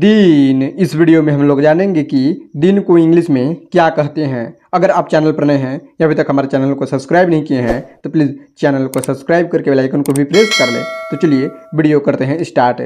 दिन इस वीडियो में हम लोग जानेंगे कि दिन को इंग्लिश में क्या कहते हैं अगर आप चैनल पर नए हैं या अभी तक हमारे चैनल को सब्सक्राइब नहीं किए हैं तो प्लीज़ चैनल को सब्सक्राइब करके बेल आइकन को भी प्रेस कर लें तो चलिए वीडियो करते हैं स्टार्ट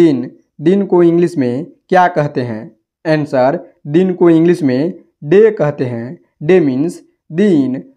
दिन दिन को इंग्लिश में क्या कहते हैं आंसर दिन को इंग्लिश में डे कहते हैं डे मीन्स दिन